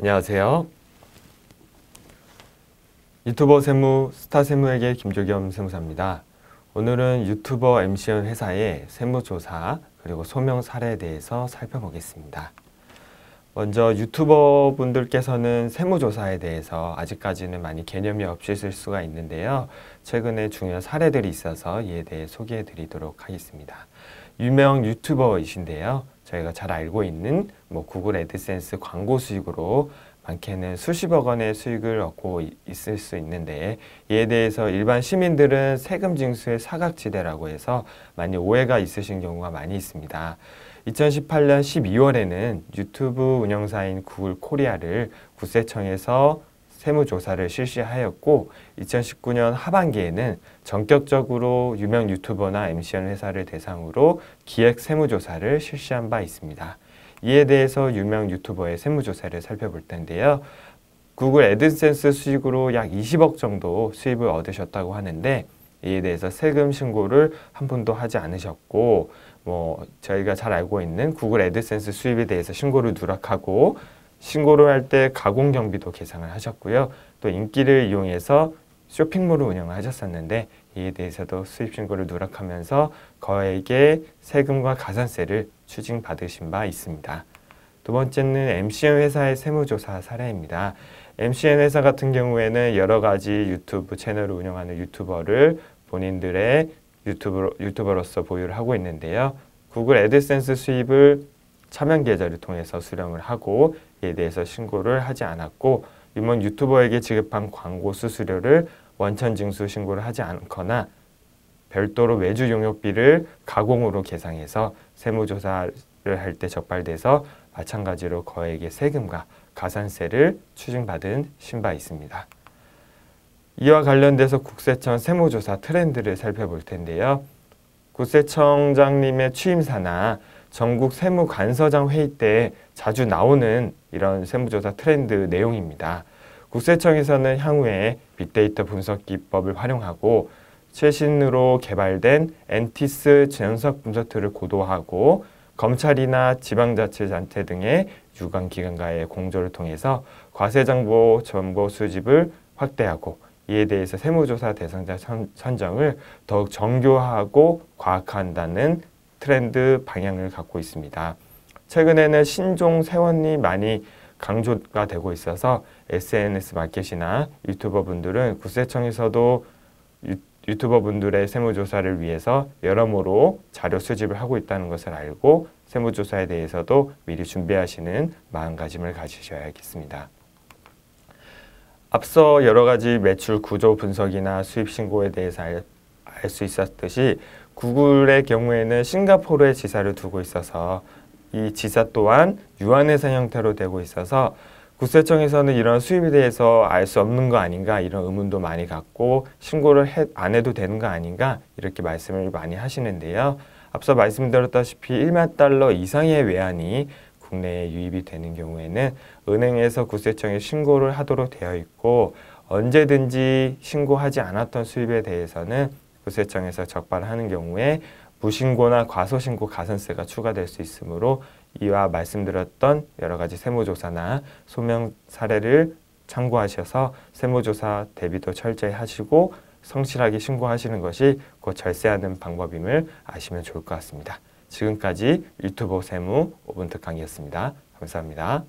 안녕하세요. 유튜버 세무, 스타 세무에게 김조겸 세무사입니다. 오늘은 유튜버 MCN 회사의 세무조사 그리고 소명 사례에 대해서 살펴보겠습니다. 먼저 유튜버 분들께서는 세무조사에 대해서 아직까지는 많이 개념이 없으실 수가 있는데요. 최근에 중요한 사례들이 있어서 이에 대해 소개해 드리도록 하겠습니다. 유명 유튜버이신데요. 저희가 잘 알고 있는 뭐 구글 애드센스 광고 수익으로 많게는 수십억 원의 수익을 얻고 있을 수 있는데 이에 대해서 일반 시민들은 세금 징수의 사각지대라고 해서 많이 오해가 있으신 경우가 많이 있습니다. 2018년 12월에는 유튜브 운영사인 구글 코리아를 국세청에서 세무조사를 실시하였고 2019년 하반기에는 전격적으로 유명 유튜버나 MCN 회사를 대상으로 기획 세무조사를 실시한 바 있습니다. 이에 대해서 유명 유튜버의 세무조사를 살펴볼 텐데요. 구글 애드센스 수익으로 약 20억 정도 수입을 얻으셨다고 하는데 이에 대해서 세금 신고를 한 번도 하지 않으셨고 뭐 저희가 잘 알고 있는 구글 애드센스 수입에 대해서 신고를 누락하고 신고를 할 때 가공 경비도 계상을 하셨고요. 또 인기를 이용해서 쇼핑몰을 운영을 하셨었는데 이에 대해서도 수입 신고를 누락하면서 거액의 세금과 가산세를 추징받으신 바 있습니다. 두 번째는 MCN 회사의 세무조사 사례입니다. MCN 회사 같은 경우에는 여러 가지 유튜브 채널을 운영하는 유튜버를 본인들의 유튜버, 유튜버로서 보유를 하고 있는데요. 구글 애드센스 수입을 차명 계좌를 통해서 수령을 하고 이에 대해서 신고를 하지 않았고 유명 유튜버에게 지급한 광고 수수료를 원천 징수 신고를 하지 않거나 별도로 외주 용역비를 가공으로 계상해서 세무조사를 할 때 적발돼서 마찬가지로 거액의 세금과 가산세를 추징받은 신바 있습니다. 이와 관련돼서 국세청 세무조사 트렌드를 살펴볼 텐데요. 국세청장님의 취임사나 전국 세무간서장 회의 때 자주 나오는 이런 세무조사 트렌드 내용입니다. 국세청에서는 향후에 빅데이터 분석 기법을 활용하고 최신으로 개발된 엔티스 전석 분석 툴을 고도하고 검찰이나 지방자치단체 등의 유관기관과의 공조를 통해서 과세정보 정보 수집을 확대하고 이에 대해서 세무조사 대상자 선, 정을 더욱 정교하고 과학한다는 트렌드 방향을 갖고 있습니다. 최근에는 신종 세원이 많이 강조가 되고 있어서 SNS 마켓이나 유튜버 분들은 국세청에서도 유, 튜버 분들의 세무조사를 위해서 여러모로 자료 수집을 하고 있다는 것을 알고 세무조사에 대해서도 미리 준비하시는 마음가짐을 가지셔야겠습니다. 앞서 여러 가지 매출 구조 분석이나 수입 신고에 대해서 알수 있었듯이 구글의 경우에는 싱가포르에 지사를 두고 있어서 이 지사 또한 유한회사 형태로 되고 있어서 국세청에서는 이런 수입에 대해서 알 수 없는 거 아닌가 이런 의문도 많이 갖고 신고를 해, 안 해도 되는 거 아닌가 이렇게 말씀을 많이 하시는데요. 앞서 말씀드렸다시피 1만 달러 이상의 외환이 국내에 유입이 되는 경우에는 은행에서 국세청에 신고를 하도록 되어 있고 언제든지 신고하지 않았던 수입에 대해서는 국세청에서 적발하는 경우에 무신고나 과소신고 가산세가 추가될 수 있으므로 이와 말씀드렸던 여러 가지 세무조사나 소명 사례를 참고하셔서 세무조사 대비도 철저히 하시고 성실하게 신고하시는 것이 곧 절세하는 방법임을 아시면 좋을 것 같습니다. 지금까지 유튜브 세무 5분특강이었습니다 감사합니다.